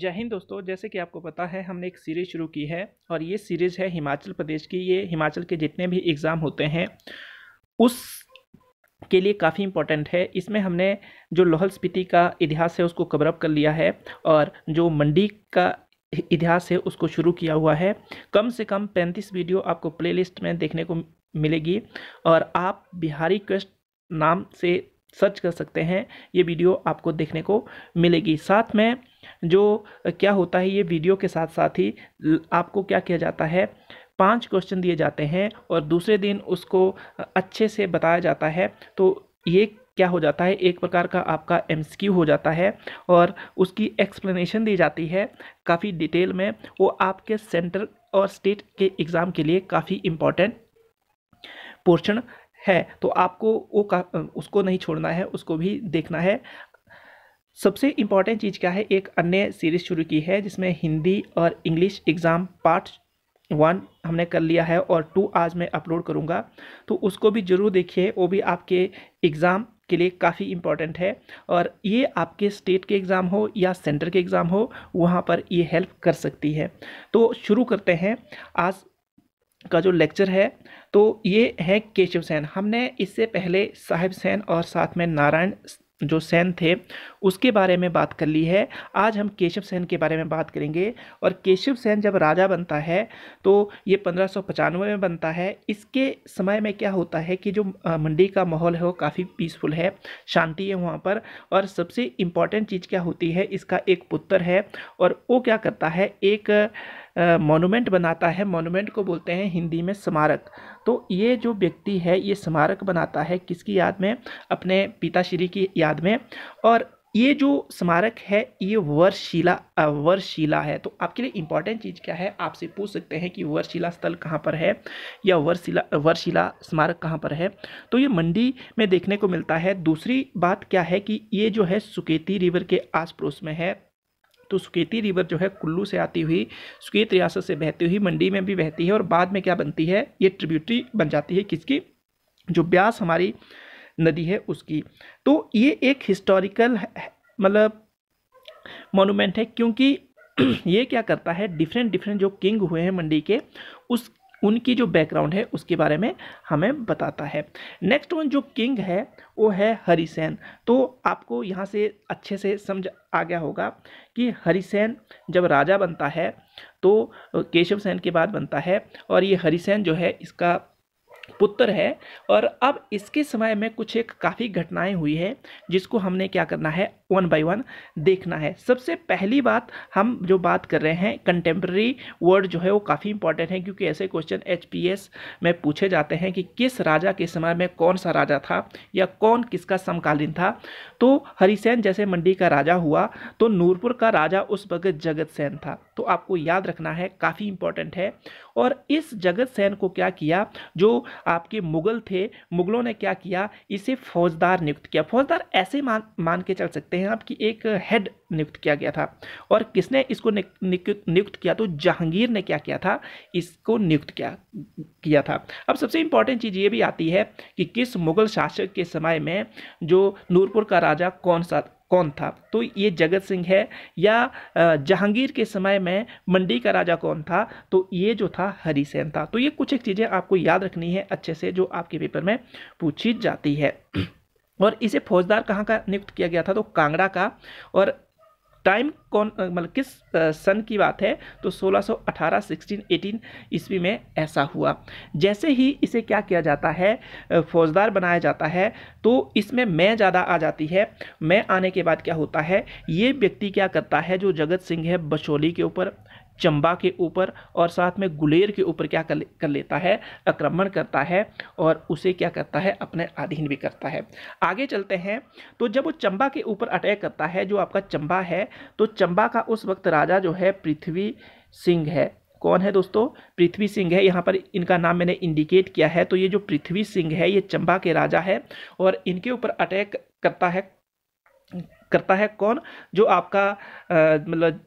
जय हिंद दोस्तों जैसे कि आपको पता है हमने एक सीरीज़ शुरू की है और ये सीरीज़ है हिमाचल प्रदेश की ये हिमाचल के जितने भी एग्ज़ाम होते हैं उस के लिए काफ़ी इंपॉर्टेंट है इसमें हमने जो लाहौल स्पीति का इतिहास है उसको कवरअप कर लिया है और जो मंडी का इतिहास है उसको शुरू किया हुआ है कम से कम पैंतीस वीडियो आपको प्ले में देखने को मिलेगी और आप बिहारी क्वेस्ट नाम से सर्च कर सकते हैं ये वीडियो आपको देखने को मिलेगी साथ में जो क्या होता है ये वीडियो के साथ साथ ही आपको क्या किया जाता है पांच क्वेश्चन दिए जाते हैं और दूसरे दिन उसको अच्छे से बताया जाता है तो ये क्या हो जाता है एक प्रकार का आपका एम हो जाता है और उसकी एक्सप्लेनेशन दी जाती है काफ़ी डिटेल में वो आपके सेंटर और स्टेट के एग्ज़ाम के लिए काफ़ी इम्पॉर्टेंट पोर्शन है तो आपको वो का उसको नहीं छोड़ना है उसको भी देखना है सबसे इम्पॉर्टेंट चीज़ क्या है एक अन्य सीरीज़ शुरू की है जिसमें हिंदी और इंग्लिश एग्ज़ाम पार्ट वन हमने कर लिया है और टू आज मैं अपलोड करूँगा तो उसको भी ज़रूर देखिए वो भी आपके एग्ज़ाम के लिए काफ़ी इम्पॉर्टेंट है और ये आपके स्टेट के एग्ज़ाम हो या सेंटर के एग्ज़ाम हो वहाँ पर ये हेल्प कर सकती है तो शुरू करते हैं आज का जो लेक्चर है तो ये है केशव सेन हमने इससे पहले साहिब सेन और साथ में नारायण जो सेन थे उसके बारे में बात कर ली है आज हम केशव सेन के बारे में बात करेंगे और केशव सेन जब राजा बनता है तो ये पंद्रह में बनता है इसके समय में क्या होता है कि जो मंडी का माहौल है वो काफ़ी पीसफुल है शांति है वहाँ पर और सबसे इम्पॉर्टेंट चीज़ क्या होती है इसका एक पुत्र है और वो क्या करता है एक मोनूमेंट बनाता है मोनूमेंट को बोलते हैं हिंदी में स्मारक तो ये जो व्यक्ति है ये स्मारक बनाता है किसकी याद में अपने पिताश्री की याद में और ये जो स्मारक है ये वर्षशिला वर्षशिला है तो आपके लिए इंपॉर्टेंट चीज़ क्या है आपसे पूछ सकते हैं कि वर्षशिला स्थल कहाँ पर है या वर्षशिला वर्षशिला स्मारक कहाँ पर है तो ये मंडी में देखने को मिलता है दूसरी बात क्या है कि ये जो है सुकेती रिवर के आस पड़ोस में है तो सुकेती रिवर जो है कुल्लू से आती हुई सुकेत रियासत से बहती हुई मंडी में भी बहती है और बाद में क्या बनती है ये ट्रिब्यूटरी बन जाती है किसकी जो ब्यास हमारी नदी है उसकी तो ये एक हिस्टोरिकल मतलब मोनूमेंट है क्योंकि ये क्या करता है डिफरेंट डिफरेंट जो किंग हुए हैं मंडी के उस उनकी जो बैकग्राउंड है उसके बारे में हमें बताता है नेक्स्ट वन जो किंग है वो है हरिसेन तो आपको यहाँ से अच्छे से समझ आ गया होगा कि हरिसेन जब राजा बनता है तो केशव सेन के बाद बनता है और ये हरिसेन जो है इसका पुत्र है और अब इसके समय में कुछ एक काफ़ी घटनाएं हुई है जिसको हमने क्या करना है वन बाय वन देखना है सबसे पहली बात हम जो बात कर रहे हैं कंटेम्प्रेरी वर्ड जो है वो काफ़ी इंपॉर्टेंट है क्योंकि ऐसे क्वेश्चन एच में पूछे जाते हैं कि किस राजा के समय में कौन सा राजा था या कौन किसका समकालीन था तो हरिसेन जैसे मंडी का राजा हुआ तो नूरपुर का राजा उस वक्त जगत सेन था तो आपको याद रखना है काफ़ी इंपॉर्टेंट है और इस जगत सैन को क्या किया जो आपके मुगल थे मुगलों ने क्या किया इसे फौजदार नियुक्त किया फौजदार ऐसे मान मान के चल सकते हैं आपकी एक हेड नियुक्त किया गया था और किसने इसको नियुक्त किया तो जहांगीर ने क्या किया था इसको नियुक्त किया किया था अब सबसे इंपॉर्टेंट चीज़ ये भी आती है कि किस मुगल शासक के समय में जो नूरपुर का राजा कौन सा कौन था तो ये जगत सिंह है या जहांगीर के समय में मंडी का राजा कौन था तो ये जो था हरिसेन था तो ये कुछ एक चीज़ें आपको याद रखनी है अच्छे से जो आपके पेपर में पूछी जाती है और इसे फौजदार कहाँ का नियुक्त किया गया था तो कांगड़ा का और टाइम कौन मतलब किस सन की बात है तो 1618 1618 ईस्वी में ऐसा हुआ जैसे ही इसे क्या किया जाता है फौजदार बनाया जाता है तो इसमें मैं ज़्यादा आ जाती है मैं आने के बाद क्या होता है ये व्यक्ति क्या करता है जो जगत सिंह है बचोली के ऊपर चंबा के ऊपर और साथ में गुलेर के ऊपर क्या कर, ले, कर लेता है आक्रमण करता है और उसे क्या करता है अपने अधीन भी करता है आगे चलते हैं तो जब वो चंबा के ऊपर अटैक करता है जो आपका चंबा है तो चंबा का उस वक्त राजा जो है पृथ्वी सिंह है कौन है दोस्तों पृथ्वी सिंह है यहाँ पर इनका नाम मैंने इंडिकेट किया है तो ये जो पृथ्वी सिंह है ये चंबा के राजा है और इनके ऊपर अटैक करता है करता है कौन जो आपका मतलब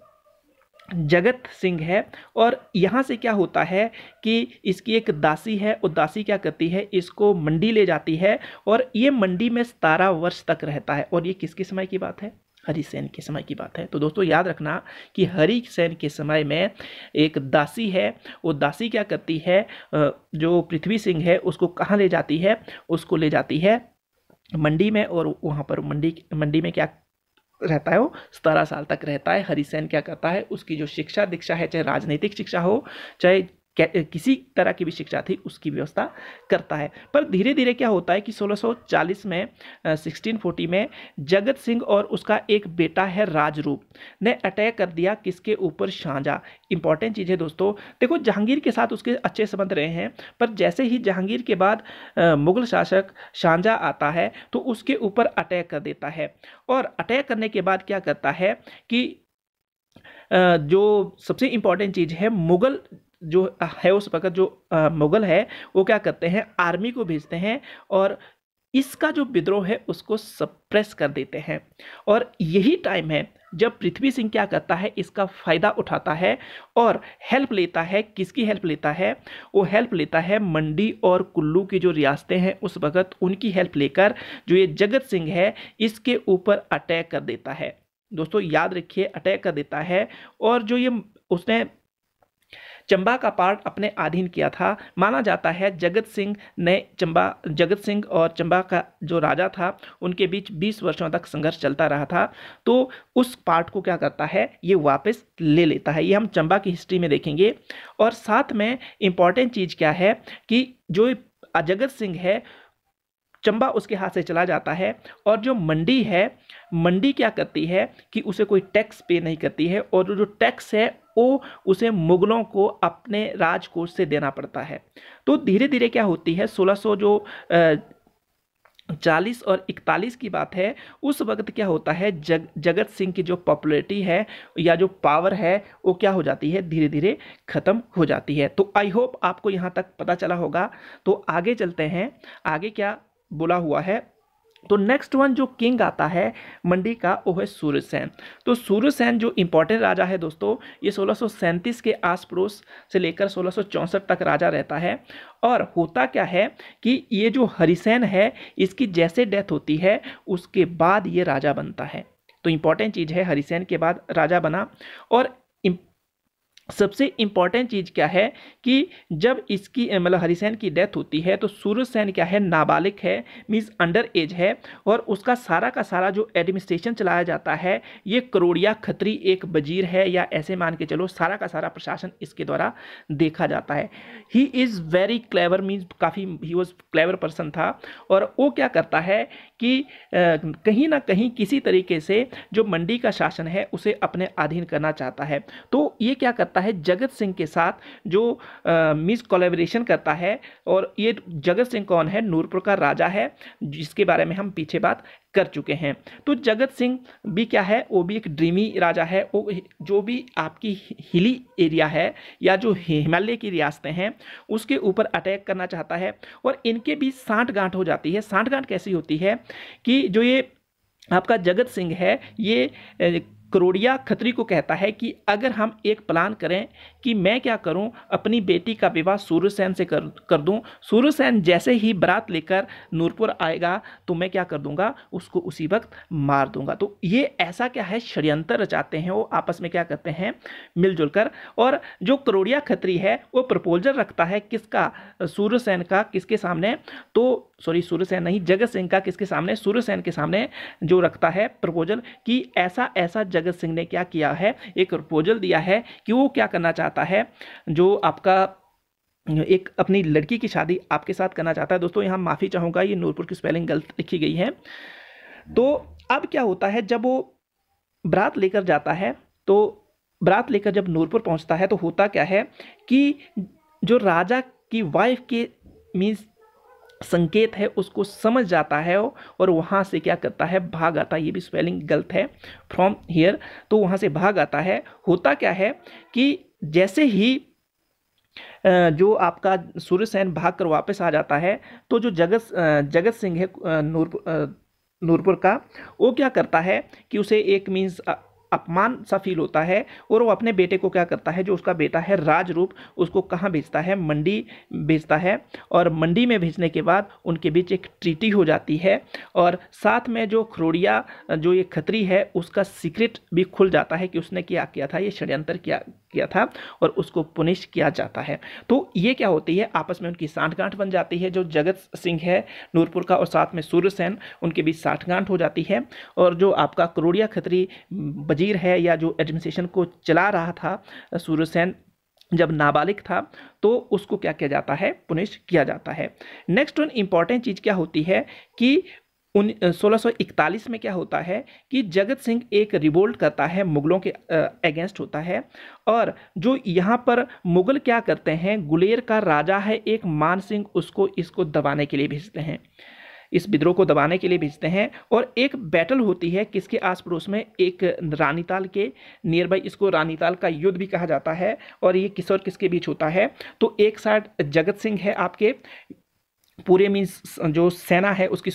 जगत सिंह है और यहाँ से क्या होता है कि इसकी एक दासी है और दासी क्या करती है इसको मंडी ले जाती है और ये मंडी में सतारह वर्ष तक रहता है और ये किसके समय की बात है हरिसेन के समय की बात है तो दोस्तों याद रखना कि हरिसेन के समय में एक दासी है वो दासी क्या करती है जो पृथ्वी सिंह है उसको कहाँ ले जाती है उसको ले जाती है मंडी में और वहाँ पर मंडी मंडी में क्या रहता है वो सतारह साल तक रहता है हरिसेन क्या करता है उसकी जो शिक्षा दीक्षा है चाहे राजनीतिक शिक्षा हो चाहे किसी तरह की भी शिक्षा थी उसकी व्यवस्था करता है पर धीरे धीरे क्या होता है कि 1640 में 1640 में जगत सिंह और उसका एक बेटा है राजरूप ने अटैक कर दिया किसके ऊपर शाहजहाँ इंपॉर्टेंट चीज़ है दोस्तों देखो जहांगीर के साथ उसके अच्छे संबंध रहे हैं पर जैसे ही जहांगीर के बाद मुगल शासक शाहजहाँ आता है तो उसके ऊपर अटैक कर देता है और अटैक करने के बाद क्या करता है कि जो सबसे इम्पॉर्टेंट चीज़ है मुगल जो है उस वक़्त जो मुग़ल है वो क्या करते हैं आर्मी को भेजते हैं और इसका जो विद्रोह है उसको सप्रेस कर देते हैं और यही टाइम है जब पृथ्वी सिंह क्या करता है इसका फ़ायदा उठाता है और हेल्प लेता है किसकी हेल्प लेता है वो हेल्प लेता है मंडी और कुल्लू की जो रियासतें हैं उस वक़्त उनकी हेल्प लेकर जो ये जगत सिंह है इसके ऊपर अटैक कर देता है दोस्तों याद रखिए अटैक कर देता है और जो ये उसने चंबा का पार्ट अपने अधीन किया था माना जाता है जगत सिंह ने चंबा जगत सिंह और चंबा का जो राजा था उनके बीच 20 वर्षों तक संघर्ष चलता रहा था तो उस पार्ट को क्या करता है ये वापस ले लेता है ये हम चंबा की हिस्ट्री में देखेंगे और साथ में इम्पॉर्टेंट चीज़ क्या है कि जो जगत सिंह है चंबा उसके हाथ से चला जाता है और जो मंडी है मंडी क्या करती है कि उसे कोई टैक्स पे नहीं करती है और जो टैक्स है वो उसे मुगलों को अपने राजकोष से देना पड़ता है तो धीरे धीरे क्या होती है 1600 जो आ, चालीस और इकतालीस की बात है उस वक्त क्या होता है जग जगत सिंह की जो पॉपुलरिटी है या जो पावर है वो क्या हो जाती है धीरे धीरे ख़त्म हो जाती है तो आई होप आपको यहाँ तक पता चला होगा तो आगे चलते हैं आगे क्या बोला हुआ है तो नेक्स्ट वन जो किंग आता है मंडी का वो है सूर्यसेन तो सूर्यसेन जो इम्पोर्टेंट राजा है दोस्तों ये सोलह के आस पड़ोस से लेकर सोलह तक राजा रहता है और होता क्या है कि ये जो हरिसेन है इसकी जैसे डेथ होती है उसके बाद ये राजा बनता है तो इम्पॉर्टेंट चीज़ है हरिसेन के बाद राजा बना और सबसे इम्पॉर्टेंट चीज़ क्या है कि जब इसकी मतलब हरिसेन की डेथ होती है तो सूरज सेन क्या है नाबालिग है मीन्स अंडर एज है और उसका सारा का सारा जो एडमिनिस्ट्रेशन चलाया जाता है ये करोड़िया खतरी एक वजीर है या ऐसे मान के चलो सारा का सारा प्रशासन इसके द्वारा देखा जाता है he is very clever means काफ़ी ही वॉज क्लेवर पर्सन था और वो क्या करता है कि आ, कहीं ना कहीं किसी तरीके से जो मंडी का शासन है उसे अपने अधीन करना चाहता है तो ये क्या करता करता है जगत सिंह के साथ जो मिस कोलेबरेशन करता है और ये जगत सिंह कौन है नूरपुर का राजा है जिसके बारे में हम पीछे बात कर चुके हैं तो जगत सिंह भी क्या है वो भी एक ड्रीमी राजा है वो जो भी आपकी हिली एरिया है या जो हिमालय की रियासतें हैं उसके ऊपर अटैक करना चाहता है और इनके बीच साठ गांठ हो जाती है साठ गांठ कैसी होती है कि जो ये आपका जगत सिंह है ये करोड़िया खत्री को कहता है कि अगर हम एक प्लान करें कि मैं क्या करूं अपनी बेटी का विवाह सूर्यसेन से कर कर दूं सूर्यसेन जैसे ही बरात लेकर नूरपुर आएगा तो मैं क्या कर दूंगा उसको उसी वक्त मार दूंगा तो ये ऐसा क्या है षड्यंत्र रचाते हैं वो आपस में क्या करते हैं मिलजुल कर और जो करोड़िया खत्री है वो प्रपोजल रखता है किसका सूर्यसेन का किसके सामने तो सॉरी सूर्यसेन नहीं जगत सिंह का किसके सामने सूर्यसेन के सामने जो रखता है प्रपोजल कि ऐसा ऐसा जगत सिंह ने क्या किया है एक प्रपोजल दिया है कि वो क्या करना चाहता चाहता है जो आपका एक अपनी लड़की की शादी आपके साथ करना चाहता है दोस्तों यहाँ माफ़ी चाहूँगा ये नूरपुर की स्पेलिंग गलत लिखी गई है तो अब क्या होता है जब वो बरात लेकर जाता है तो बरात लेकर जब नूरपुर पहुँचता है तो होता क्या है कि जो राजा की वाइफ के मीन्स संकेत है उसको समझ जाता है और वहाँ से क्या करता है भाग आता है ये भी स्पेलिंग गलत है फ्रॉम हियर तो वहाँ से भाग आता है होता क्या है कि जैसे ही जो आपका सूर्य सेन भाग कर वापस आ जाता है तो जो जगत जगत सिंह है नूर नूरपुर का वो क्या करता है कि उसे एक मीन्स अपमान सा फील होता है और वो अपने बेटे को क्या करता है जो उसका बेटा है राजरूप उसको कहाँ भेजता है मंडी भेजता है और मंडी में भेजने के बाद उनके बीच एक ट्रीटी हो जाती है और साथ में जो खरोड़िया जो ये खतरी है उसका सीक्रेट भी खुल जाता है कि उसने क्या किया था ये षड्यंत्र किया किया था और उसको पुनिश किया जाता है तो ये क्या होती है आपस में उनकी साठगांठ बन जाती है जो जगत सिंह है नूरपुर का और साथ में सूर्यसेन उनके बीच साठगांठ हो जाती है और जो आपका करोड़िया खत्री वजीर है या जो एडमिनिस्ट्रेशन को चला रहा था सूर्यसेन जब नाबालिग था तो उसको क्या किया जाता है पुनिश किया जाता है नेक्स्ट वन इम्पॉर्टेंट चीज़ क्या होती है कि उन सोलह में क्या होता है कि जगत सिंह एक रिवोल्ट करता है मुगलों के अगेंस्ट होता है और जो यहाँ पर मुगल क्या करते हैं गुलेर का राजा है एक मान सिंह उसको इसको दबाने के लिए भेजते हैं इस विद्रोह को दबाने के लिए भेजते हैं और एक बैटल होती है किसके आस पड़ोस में एक रानीताल के नियर बाई इसको रानीताल का युद्ध भी कहा जाता है और ये किस और किसके बीच होता है तो एक साइड जगत सिंह है आपके पूरे मीन्स जो सेना है उसकी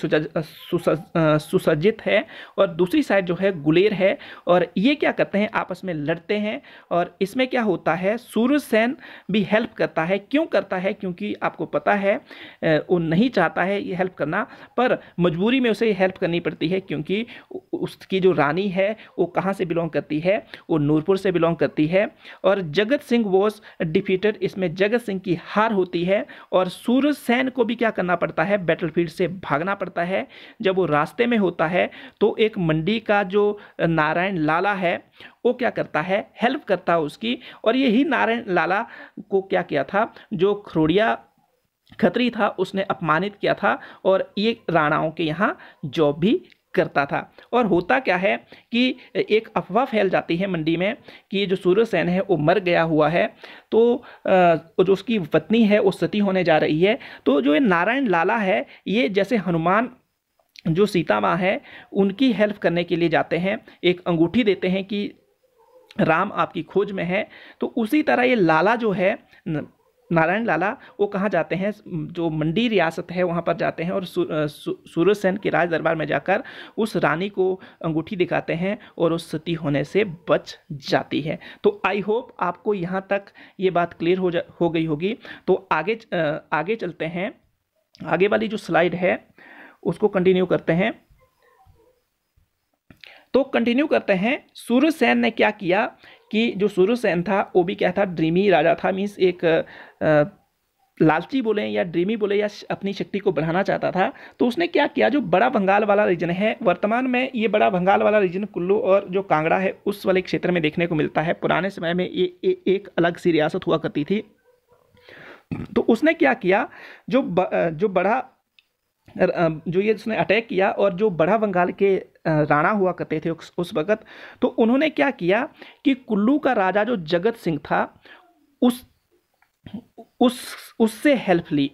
सुसज्जित है और दूसरी साइड जो है गुलेर है और ये क्या करते हैं आपस में लड़ते हैं और इसमें क्या होता है सूर्य सेन भी हेल्प करता है क्यों करता है क्योंकि आपको पता है वो नहीं चाहता है ये हेल्प करना पर मजबूरी में उसे हेल्प करनी पड़ती है क्योंकि उसकी जो रानी है वो कहाँ से बिलोंग करती है वो नूरपुर से बिलोंग करती है और जगत सिंह वॉज डिफीटेड इसमें जगत सिंह की हार होती है और सूर्य सेन को भी क्या क्या करना पड़ता है बैटलफील्ड से भागना पड़ता है जब वो रास्ते में होता है तो एक मंडी का जो नारायण लाला है वो क्या करता है हेल्प करता है उसकी और यही नारायण लाला को क्या किया था जो खरोड़िया खतरी था उसने अपमानित किया था और ये राणाओं के यहाँ जॉब भी करता था और होता क्या है कि एक अफवाह फैल जाती है मंडी में कि जो सूर्य सेन है वो मर गया हुआ है तो जो उसकी पत्नी है वो सती होने जा रही है तो जो ये नारायण लाला है ये जैसे हनुमान जो सीता माँ है उनकी हेल्प करने के लिए जाते हैं एक अंगूठी देते हैं कि राम आपकी खोज में है तो उसी तरह ये लाला जो है न, नारायण लाला वो कहाँ जाते हैं जो मंडी रियासत है वहाँ पर जाते हैं और सूर्य सेन के राज दरबार में जाकर उस रानी को अंगूठी दिखाते हैं और उस सती होने से बच जाती है तो आई होप आपको यहाँ तक ये बात क्लियर हो जा हो गई होगी तो आगे आगे चलते हैं आगे वाली जो स्लाइड है उसको कंटिन्यू करते हैं तो कंटिन्यू करते हैं सूर्य सेन ने क्या किया कि जो सूर्य सेन था वो भी क्या था ड्रीमी राजा था मीन्स एक लालची बोले या ड्रीमी बोले या अपनी शक्ति को बढ़ाना चाहता था तो उसने क्या किया जो बड़ा बंगाल वाला रीजन है वर्तमान में ये बड़ा बंगाल वाला रीजन कुल्लू और जो कांगड़ा है उस वाले क्षेत्र में देखने को मिलता है पुराने समय में ये ए, एक अलग सी रियासत हुआ करती थी तो उसने क्या किया जो ब, जो बड़ा जो ये उसने अटैक किया और जो बड़ा बंगाल के राणा हुआ करते थे उस वक़्त तो उन्होंने क्या किया कि कुल्लू का राजा जो जगत सिंह था उस उस उससे हेल्प ली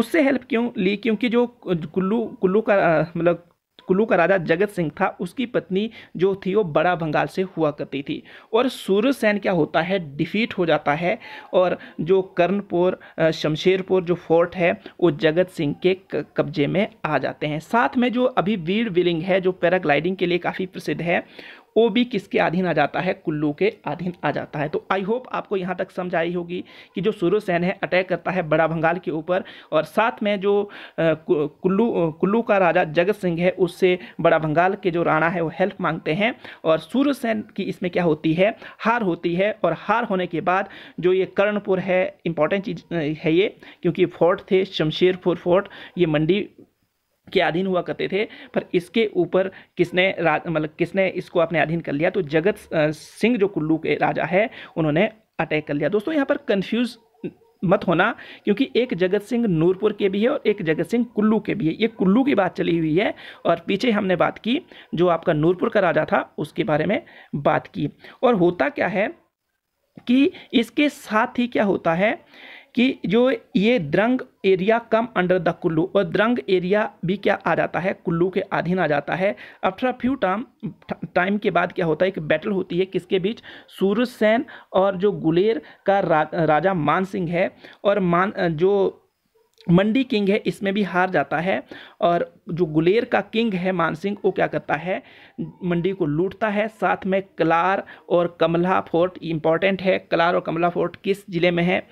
उससे हेल्प क्यों ली क्योंकि जो कुल्लू कुल्लू का मतलब कुल्लू का राजा जगत सिंह था उसकी पत्नी जो थी वो बड़ा बंगाल से हुआ करती थी और सूर्यसेन क्या होता है डिफीट हो जाता है और जो कर्णपुर शमशेरपुर जो फोर्ट है वो जगत सिंह के कब्जे में आ जाते हैं साथ में जो अभी वीर विलिंग है जो पैराग्लाइडिंग के लिए काफ़ी प्रसिद्ध है वो भी किसके अधीन आ जाता है कुल्लू के अधीन आ जाता है तो आई होप आपको यहाँ तक समझ आई होगी कि जो सूर्य सेन है अटैक करता है बड़ा बंगाल के ऊपर और साथ में जो कुल्लू कुल्लू का राजा जगत सिंह है उससे बड़ा बंगाल के जो राणा है वो हेल्प मांगते हैं और सूर्य सेन की इसमें क्या होती है हार होती है और हार होने के बाद जो ये कर्णपुर है इंपॉर्टेंट चीज़ है ये क्योंकि फोर्ट थे शमशेरपुर फोर्ट ये मंडी के अधीन हुआ करते थे पर इसके ऊपर किसने मतलब किसने इसको अपने अधीन कर लिया तो जगत सिंह जो कुल्लू के राजा है उन्होंने अटैक कर लिया दोस्तों यहाँ पर कन्फ्यूज़ मत होना क्योंकि एक जगत सिंह नूरपुर के भी है और एक जगत सिंह कुल्लू के भी है ये कुल्लू की बात चली हुई है और पीछे हमने बात की जो आपका नूरपुर का राजा था उसके बारे में बात की और होता क्या है कि इसके साथ ही क्या होता है कि जो ये Drang area come under the Kullu और द्रंग एरिया भी क्या आ जाता है कुल्लू के अधीन आ जाता है after a few time time के बाद क्या होता है एक बैटल होती है किसके बीच सूरज सेन और जो गुलेर का रा, राजा मान सिंह है और मान जो मंडी किंग है इसमें भी हार जाता है और जो गुलेर का किंग है मानसिंह वो क्या करता है मंडी को लूटता है साथ में कलार और कमला फोर्ट इम्पॉर्टेंट है कलार और कमला फोर्ट किस ज़िले में है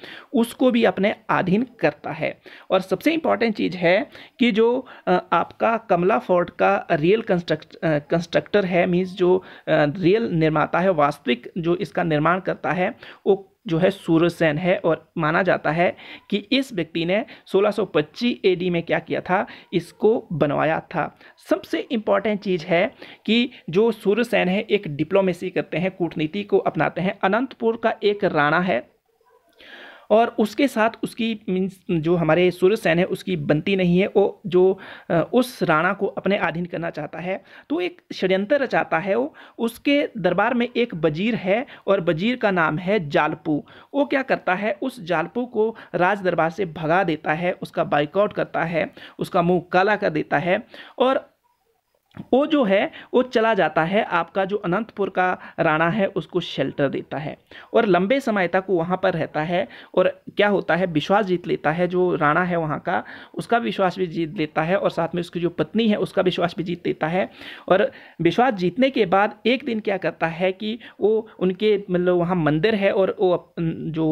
उसको भी अपने अधीन करता है और सबसे इम्पॉर्टेंट चीज़ है कि जो आपका कमला फोर्ट का रियल कंस्ट्रक्ट कंस्ट्रक्टर है मीन्स जो रियल निर्माता है वास्तविक जो इसका निर्माण करता है वो जो है सूर्यसेन है और माना जाता है कि इस व्यक्ति ने 1625 एडी में क्या किया था इसको बनवाया था सबसे इम्पॉर्टेंट चीज़ है कि जो सूर्यसेन है एक डिप्लोमेसी करते हैं कूटनीति को अपनाते हैं अनंतपुर का एक राणा है और उसके साथ उसकी मीन्स जो हमारे सूर्य सैन है उसकी बनती नहीं है वो जो उस राणा को अपने अधीन करना चाहता है तो एक षड्यंत्र रचाता है वो उसके दरबार में एक वजीर है और वजीर का नाम है जालपू वो क्या करता है उस जालपू को राज दरबार से भगा देता है उसका बाइकआउट करता है उसका मुँह काला कर देता है और वो जो है वो चला जाता है आपका जो अनंतपुर का राणा है उसको शेल्टर देता है और लंबे समय तक वो वहाँ पर रहता है और क्या होता है विश्वास जीत लेता है जो राणा है वहाँ का उसका विश्वास भी जीत लेता है और साथ में उसकी जो पत्नी है उसका विश्वास भी जीत लेता है और विश्वास जीतने के बाद एक दिन क्या करता है कि वो उनके मतलब वहाँ मंदिर है और वो जो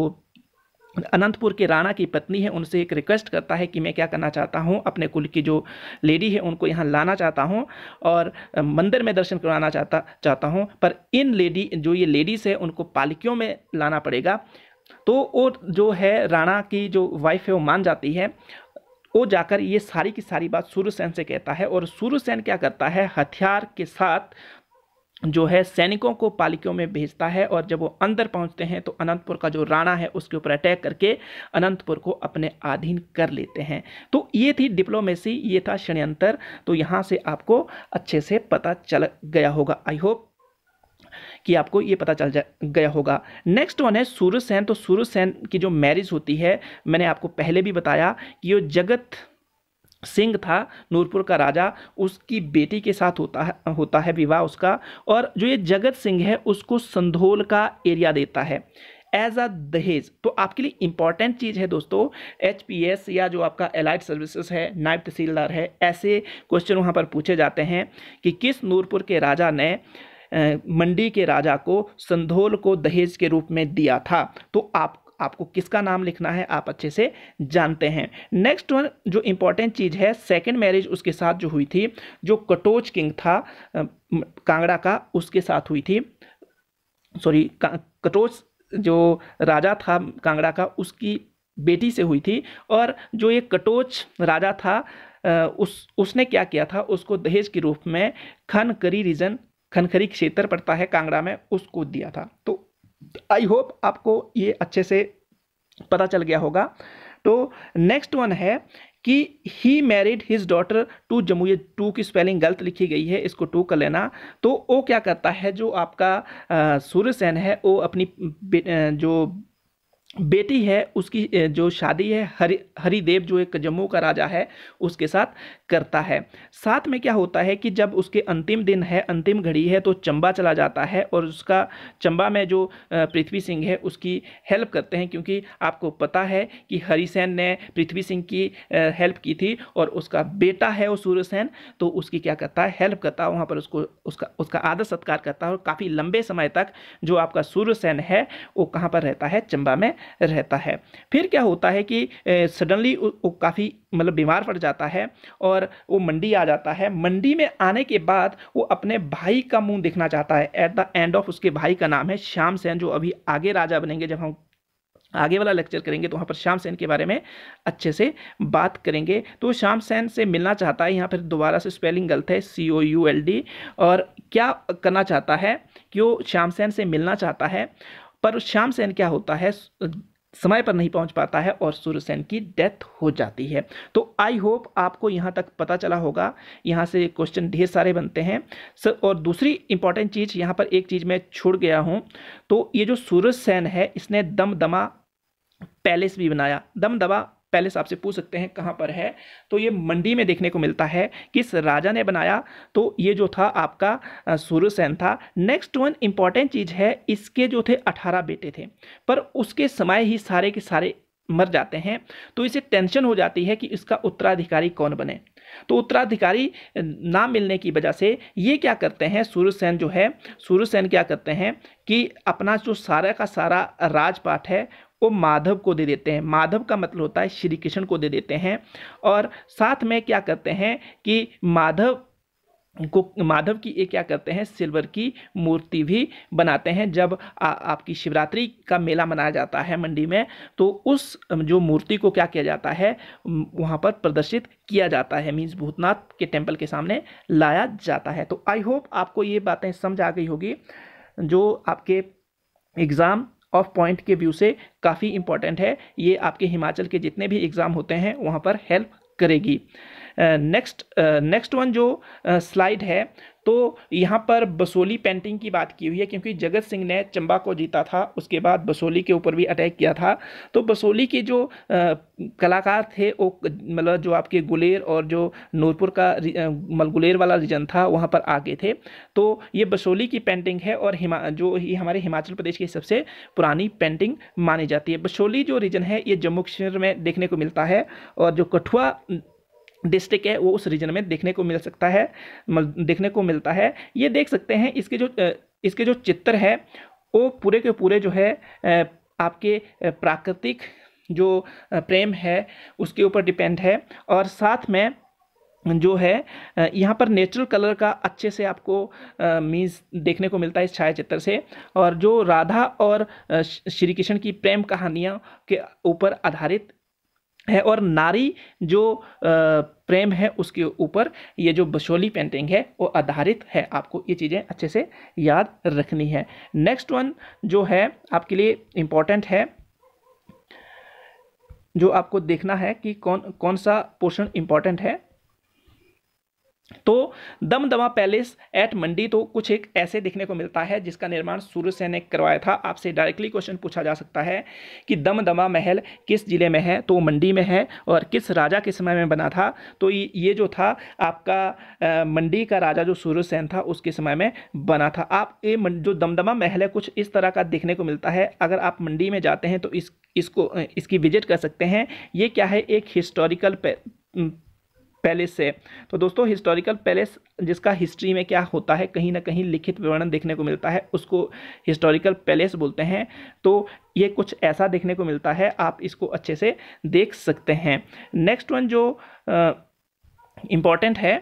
अनंतपुर के राणा की पत्नी है उनसे एक रिक्वेस्ट करता है कि मैं क्या करना चाहता हूँ अपने कुल की जो लेडी है उनको यहाँ लाना चाहता हूँ और मंदिर में दर्शन करवाना चाहता चाहता हूँ पर इन लेडी जो ये लेडीज़ है उनको पालकियों में लाना पड़ेगा तो वो जो है राणा की जो वाइफ है वो मान जाती है वो जाकर ये सारी की सारी बात सूर्यसेन से कहता है और सूर्यसेन क्या करता है हथियार के साथ जो है सैनिकों को पालिकियों में भेजता है और जब वो अंदर पहुंचते हैं तो अनंतपुर का जो राणा है उसके ऊपर अटैक करके अनंतपुर को अपने अधीन कर लेते हैं तो ये थी डिप्लोमेसी ये था षड्यंत्र तो यहाँ से आपको अच्छे से पता चल गया होगा आई होप कि आपको ये पता चल जा गया होगा नेक्स्ट वन है सूर्य सेन तो सूर्य सेन की जो मैरिज होती है मैंने आपको पहले भी बताया कि वो जगत सिंह था नूरपुर का राजा उसकी बेटी के साथ होता है होता है विवाह उसका और जो ये जगत सिंह है उसको संधोल का एरिया देता है एज अ दहेज तो आपके लिए इंपॉर्टेंट चीज़ है दोस्तों एच या जो आपका एलाइट सर्विसेज है नायब तहसीलदार है ऐसे क्वेश्चन वहाँ पर पूछे जाते हैं कि किस नूरपुर के राजा ने मंडी के राजा को संधोल को दहेज के रूप में दिया था तो आप आपको किसका नाम लिखना है आप अच्छे से जानते हैं नेक्स्ट वन जो इंपॉर्टेंट चीज़ है सेकेंड मैरिज उसके साथ जो हुई थी जो कटोच किंग था कांगड़ा का उसके साथ हुई थी सॉरी कटोच जो राजा था कांगड़ा का उसकी बेटी से हुई थी और जो ये कटोच राजा था उस उसने क्या किया था उसको दहेज के रूप में खनकरी रीजन खनखरी क्षेत्र पड़ता है कांगड़ा में उसको दिया था तो आई होप आपको ये अच्छे से पता चल गया होगा तो नेक्स्ट वन है कि he married his daughter to Jamui ये टू की स्पेलिंग गलत लिखी गई है इसको टू कर लेना तो वो क्या करता है जो आपका सूर्य सेन है वो अपनी जो बेटी है उसकी जो शादी है हरि हरिदेव जो एक जम्मू का राजा है उसके साथ करता है साथ में क्या होता है कि जब उसके अंतिम दिन है अंतिम घड़ी है तो चंबा चला जाता है और उसका चंबा में जो पृथ्वी सिंह है उसकी हेल्प करते हैं क्योंकि आपको पता है कि हरिसेन ने पृथ्वी सिंह की हेल्प की थी और उसका बेटा है वो सूर्यसेन तो उसकी क्या करता है हेल्प करता है वहाँ पर उसको उसका उसका आदर सत्कार करता है और काफ़ी लंबे समय तक जो आपका सूर्यसेन है वो कहाँ पर रहता है चंबा में रहता है फिर क्या होता है कि सडनली वो काफ़ी मतलब बीमार पड़ जाता है और वो मंडी आ जाता है मंडी में आने के बाद वो अपने भाई का मुंह देखना चाहता है एट द एंड ऑफ उसके भाई का नाम है श्याम सेन जो अभी आगे राजा बनेंगे जब हम आगे वाला लेक्चर करेंगे तो वहाँ पर श्याम सेन के बारे में अच्छे से बात करेंगे तो श्याम सेन से मिलना चाहता है यहाँ पर दोबारा से स्पेलिंग गलत है C O U L D और क्या करना चाहता है कि वो श्याम सेन से मिलना चाहता है पर श्याम सेन क्या होता है समय पर नहीं पहुंच पाता है और सूर्य सेन की डेथ हो जाती है तो आई होप आपको यहाँ तक पता चला होगा यहाँ से क्वेश्चन ढेर सारे बनते हैं सर और दूसरी इंपॉर्टेंट चीज़ यहाँ पर एक चीज़ मैं छोड़ गया हूँ तो ये जो सूर्य सेन है इसने दम दमा पैलेस भी बनाया दम दबा पैलेस आपसे पूछ सकते हैं कहाँ पर है तो ये मंडी में देखने को मिलता है किस राजा ने बनाया तो ये जो था आपका सूर्यसेन था नेक्स्ट वन इम्पॉर्टेंट चीज़ है इसके जो थे अठारह बेटे थे पर उसके समय ही सारे के सारे मर जाते हैं तो इसे टेंशन हो जाती है कि इसका उत्तराधिकारी कौन बने तो उत्तराधिकारी ना मिलने की वजह से ये क्या करते हैं सूर्यसेन जो है सूर्यसेन क्या करते हैं कि अपना जो सारा का सारा राजपाठ है वो माधव को दे देते हैं माधव का मतलब होता है श्री कृष्ण को दे देते हैं और साथ में क्या करते हैं कि माधव को माधव की ये क्या करते हैं सिल्वर की मूर्ति भी बनाते हैं जब आ, आपकी शिवरात्रि का मेला मनाया जाता है मंडी में तो उस जो मूर्ति को क्या किया जाता है वहाँ पर प्रदर्शित किया जाता है मीन्स भूतनाथ के टेम्पल के सामने लाया जाता है तो आई होप आपको ये बातें समझ आ गई होगी जो आपके एग्ज़ाम ऑफ पॉइंट के व्यू से काफ़ी इंपॉर्टेंट है ये आपके हिमाचल के जितने भी एग्ज़ाम होते हैं वहाँ पर हेल्प करेगी नेक्स्ट नेक्स्ट वन जो स्लाइड है तो यहाँ पर बसोली पेंटिंग की बात की हुई है क्योंकि जगत सिंह ने चंबा को जीता था उसके बाद बसोली के ऊपर भी अटैक किया था तो बसोली के जो आ, कलाकार थे वो मतलब जो आपके गुलेर और जो नूरपुर का मतलब गुलेर वाला रीजन था वहाँ पर आगे थे तो ये बसोली की पेंटिंग है और हिमा जो ये हमारे हिमाचल प्रदेश की सबसे पुरानी पेंटिंग मानी जाती है बसोली जो रीजन है ये जम्मू कश्मीर में देखने को मिलता है और जो कठुआ डिस्ट्रिक्ट है वो उस रीजन में देखने को मिल सकता है देखने को मिलता है ये देख सकते हैं इसके जो इसके जो चित्र है वो पूरे के पूरे जो है आपके प्राकृतिक जो प्रेम है उसके ऊपर डिपेंड है और साथ में जो है यहाँ पर नेचुरल कलर का अच्छे से आपको मीन्स देखने को मिलता है इस छाया चित्र से और जो राधा और श्री कृष्ण की प्रेम कहानियाँ के ऊपर आधारित है और नारी जो प्रेम है उसके ऊपर ये जो बशोली पेंटिंग है वो आधारित है आपको ये चीज़ें अच्छे से याद रखनी है नेक्स्ट वन जो है आपके लिए इम्पॉर्टेंट है जो आपको देखना है कि कौन कौन सा पोर्शन इम्पॉर्टेंट है तो दमदमा पैलेस एट मंडी तो कुछ एक ऐसे देखने को मिलता है जिसका निर्माण सूर्य सेन ने करवाया था आपसे डायरेक्टली क्वेश्चन पूछा जा सकता है कि दमदमा महल किस जिले में है तो मंडी में है और किस राजा के समय में बना था तो ये जो था आपका आ, मंडी का राजा जो सूर्य सेन था उसके समय में बना था आप ये जो दमदमा महल है कुछ इस तरह का देखने को मिलता है अगर आप मंडी में जाते हैं तो इस इसको इसकी विजिट कर सकते हैं ये क्या है एक हिस्टोरिकल पैलेस से तो दोस्तों हिस्टोरिकल पैलेस जिसका हिस्ट्री में क्या होता है कहीं ना कहीं लिखित विवरण देखने को मिलता है उसको हिस्टोरिकल पैलेस बोलते हैं तो ये कुछ ऐसा देखने को मिलता है आप इसको अच्छे से देख सकते हैं नेक्स्ट वन जो इम्पॉर्टेंट है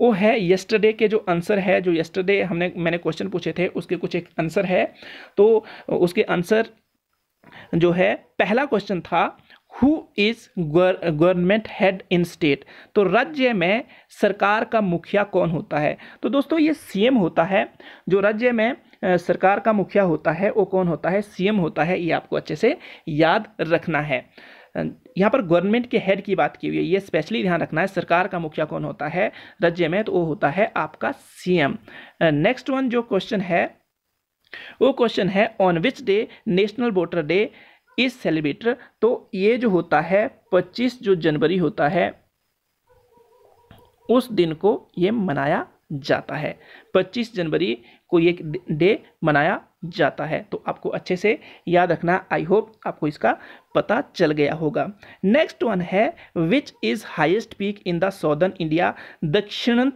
वो है यस्टरडे के जो आंसर है जो यस्टरडे हमने मैंने क्वेश्चन पूछे थे उसके कुछ एक आंसर है तो उसके आंसर जो है पहला क्वेश्चन था who is government head in state तो राज्य में सरकार का मुखिया कौन होता है तो दोस्तों ये सीएम होता है जो राज्य में सरकार का मुखिया होता है वो कौन होता है सीएम होता है ये आपको अच्छे से याद रखना है यहाँ पर गवर्नमेंट के हेड की बात की हुई है ये स्पेशली ध्यान रखना है सरकार का मुखिया कौन होता है राज्य में तो वो होता है आपका एम नेक्स्ट वन जो क्वेश्चन है वो क्वेश्चन है on which day national voter day is celebrated तो ये जो होता है पच्चीस जो जनवरी होता है उस दिन को ये मनाया जाता है 25 जनवरी को ये डे मनाया जाता है तो आपको अच्छे से याद रखना आई होप आपको इसका पता चल गया होगा नेक्स्ट वन है which is highest peak in the southern India दक्षिण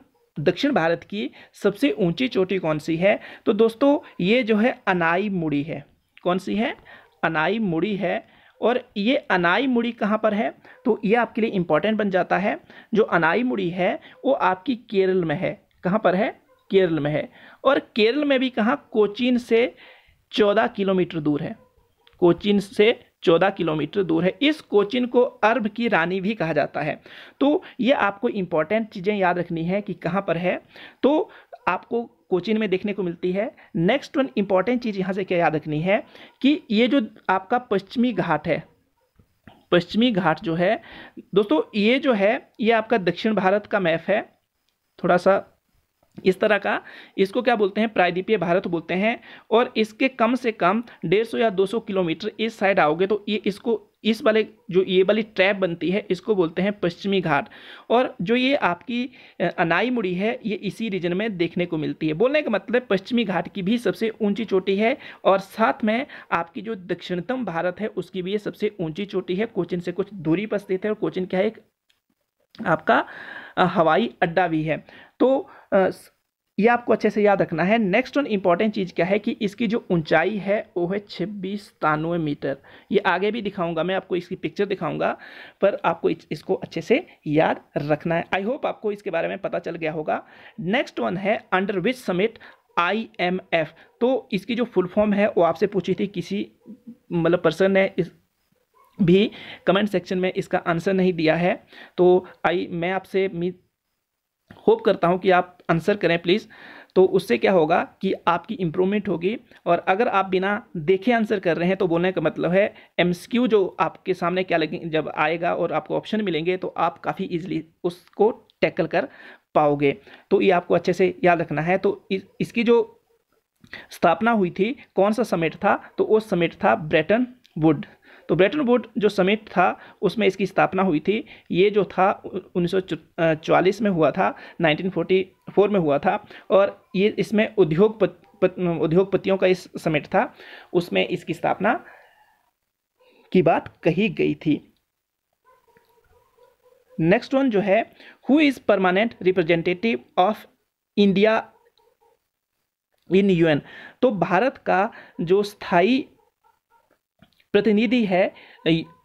दक्षिण भारत की सबसे ऊंची चोटी कौन सी है तो दोस्तों ये जो है अनाई मुड़ी है कौन सी है अनाई मुड़ी है और ये अनाई मुड़ी कहाँ पर है तो ये आपके लिए इम्पॉर्टेंट बन जाता है जो अनाई मुड़ी है वो आपकी केरल में है कहाँ पर है केरल में है और केरल में भी कहाँ कोचीन से चौदह किलोमीटर दूर है कोचीन से चौदह किलोमीटर दूर है इस कोचिन को अरब की रानी भी कहा जाता है तो ये आपको इम्पॉर्टेंट चीज़ें याद रखनी है कि कहाँ पर है तो आपको कोचिन में देखने को मिलती है नेक्स्ट वन इंपॉर्टेंट चीज़ यहाँ से क्या याद रखनी है कि ये जो आपका पश्चिमी घाट है पश्चिमी घाट जो है दोस्तों ये जो है ये आपका दक्षिण भारत का मैप है थोड़ा सा इस तरह का इसको क्या बोलते हैं प्रायद्वीपीय भारत बोलते हैं और इसके कम से कम डेढ़ सौ या दो सौ किलोमीटर इस साइड आओगे तो ये इसको इस वाले जो ये वाली ट्रैप बनती है इसको बोलते हैं पश्चिमी घाट और जो ये आपकी अनाई मुड़ी है ये इसी रीजन में देखने को मिलती है बोलने का मतलब पश्चिमी घाट की भी सबसे ऊंची चोटी है और साथ में आपकी जो दक्षिणतम भारत है उसकी भी ये सबसे ऊंची चोटी है कोचिन से कुछ दूरी पर स्थित है और कोचिन क्या है एक आपका हवाई अड्डा भी है तो ये आपको अच्छे से याद रखना है नेक्स्ट वन इम्पॉर्टेंट चीज़ क्या है कि इसकी जो ऊंचाई है वो है छब्बीस तानवे मीटर ये आगे भी दिखाऊंगा मैं आपको इसकी पिक्चर दिखाऊंगा पर आपको इसको अच्छे से याद रखना है आई होप आपको इसके बारे में पता चल गया होगा नेक्स्ट वन है under which summit I M F तो इसकी जो फुल फॉर्म है वो आपसे पूछी थी किसी मतलब पर्सन ने इस भी कमेंट सेक्शन में इसका आंसर नहीं दिया है तो आई मैं आपसे उम्मीद होप करता हूँ कि आप आंसर करें प्लीज़ तो उससे क्या होगा कि आपकी इम्प्रूवमेंट होगी और अगर आप बिना देखे आंसर कर रहे हैं तो बोलने का मतलब है एम जो आपके सामने क्या लगे जब आएगा और आपको ऑप्शन मिलेंगे तो आप काफ़ी ईजिली उसको टैकल कर पाओगे तो ये आपको अच्छे से याद रखना है तो इस, इसकी जो स्थापना हुई थी कौन सा समेट था तो वो समेट था ब्रेटन वुड तो ब्रेटन वुड जो समिट था उसमें इसकी स्थापना हुई थी ये जो था 1944 में हुआ था 1944 में हुआ था और ये इसमें उद्योग उद्योगपतियों का इस समिट था उसमें इसकी स्थापना की बात कही गई थी नेक्स्ट वन जो है who is permanent representative of India in UN तो भारत का जो स्थाई प्रतिनिधि है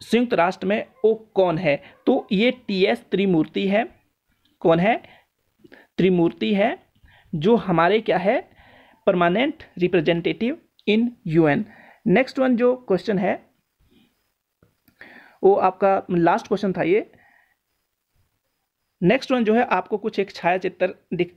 संयुक्त राष्ट्र में वो कौन है तो ये टी एस त्रिमूर्ति है कौन है त्रिमूर्ति है जो हमारे क्या है permanent representative in UN next one जो क्वेश्चन है वो आपका लास्ट क्वेश्चन था ये नेक्स्ट वन जो है आपको कुछ एक छाया चित्र दिख,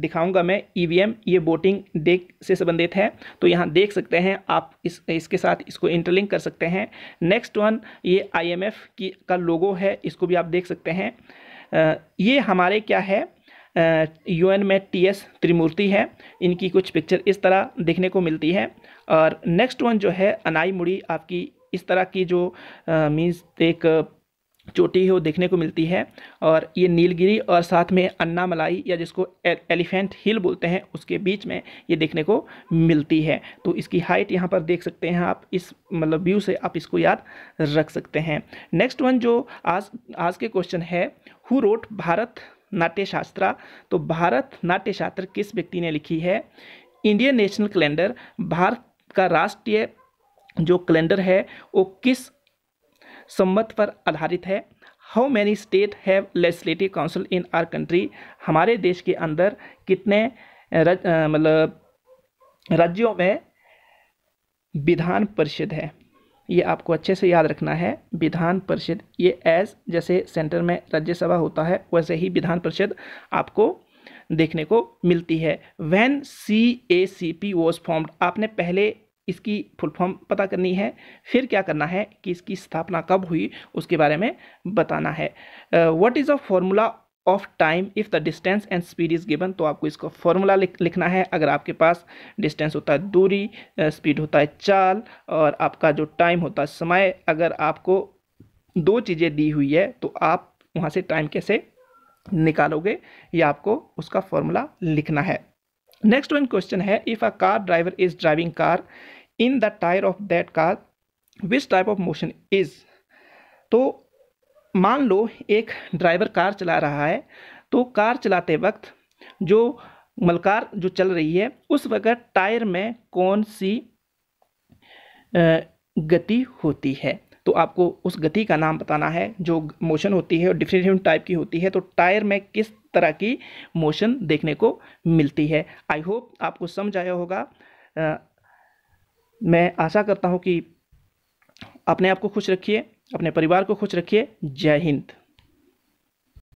दिखाऊंगा मैं ईवीएम e ये वोटिंग डेक से संबंधित है तो यहाँ देख सकते हैं आप इस इसके साथ इसको इंटरलिंक कर सकते हैं नेक्स्ट वन ये आईएमएफ की का लोगो है इसको भी आप देख सकते हैं ये हमारे क्या है यूएन में टीएस त्रिमूर्ति है इनकी कुछ पिक्चर इस तरह देखने को मिलती है और नेक्स्ट वन जो है अनाई मुड़ी आपकी इस तरह की जो मीन्स एक चोटी है वो देखने को मिलती है और ये नीलगिरी और साथ में अन्ना मलाई या जिसको एलिफेंट हिल बोलते हैं उसके बीच में ये देखने को मिलती है तो इसकी हाइट यहाँ पर देख सकते हैं आप इस मतलब व्यू से आप इसको याद रख सकते हैं नेक्स्ट वन जो आज आज के क्वेश्चन है हु रोट भारत नाट्य शास्त्रा तो भारत नाट्य शास्त्र किस व्यक्ति ने लिखी है इंडियन नेशनल कैलेंडर भारत का राष्ट्रीय जो कैलेंडर है वो किस सम्मत पर आधारित है how many state have legislative council in our country हमारे देश के अंदर कितने मतलब राज्यों में विधान परिषद है ये आपको अच्छे से याद रखना है विधान परिषद ये एज जैसे सेंटर में राज्यसभा होता है वैसे ही विधान परिषद आपको देखने को मिलती है when C A C P was formed आपने पहले इसकी फुल फॉर्म पता करनी है फिर क्या करना है कि इसकी स्थापना कब हुई उसके बारे में बताना है what is a formula of time if the distance and speed is given तो आपको इसका फॉर्मूला लिख, लिखना है अगर आपके पास डिस्टेंस होता है दूरी स्पीड होता है चाल और आपका जो टाइम होता है समय अगर आपको दो चीज़ें दी हुई है तो आप वहाँ से टाइम कैसे निकालोगे या आपको उसका फॉर्मूला लिखना है नेक्स्ट वन क्वेश्चन है if a car driver is driving car in the tyre of that car which type of motion is तो मान लो एक ड्राइवर कार चला रहा है तो कार चलाते वक्त जो मलकार जो चल रही है उस वक्त टायर में कौन सी गति होती है तो आपको उस गति का नाम बताना है जो मोशन होती है और डिफरेंट डिफरेंट टाइप की होती है तो टायर में किस तरह की मोशन देखने को मिलती है आई होप आपको समझ आया होगा मैं आशा करता हूँ कि अपने आप को खुश रखिए अपने परिवार को खुश रखिए जय हिंद